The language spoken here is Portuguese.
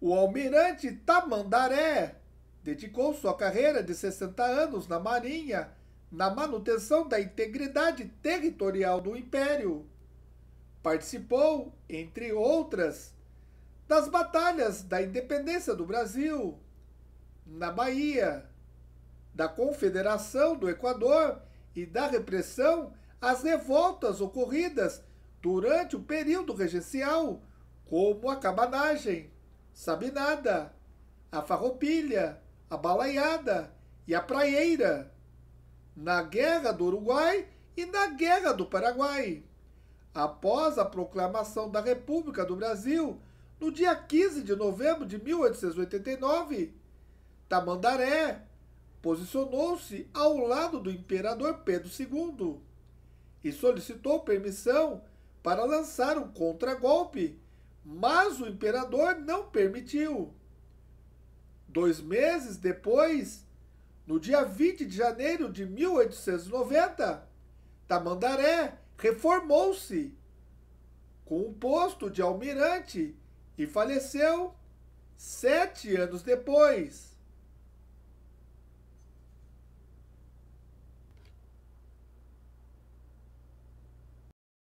O almirante Tamandaré dedicou sua carreira de 60 anos na Marinha na manutenção da integridade territorial do Império. Participou, entre outras, das batalhas da independência do Brasil, na Bahia, da Confederação do Equador e da repressão às revoltas ocorridas durante o período regencial, como a cabanagem. Sabinada, a Farroupilha, a Balaiada e a Praieira, na Guerra do Uruguai e na Guerra do Paraguai. Após a proclamação da República do Brasil, no dia 15 de novembro de 1889, Tamandaré posicionou-se ao lado do imperador Pedro II e solicitou permissão para lançar um contragolpe mas o imperador não permitiu. Dois meses depois, no dia 20 de janeiro de 1890, Tamandaré reformou-se com o um posto de almirante e faleceu sete anos depois.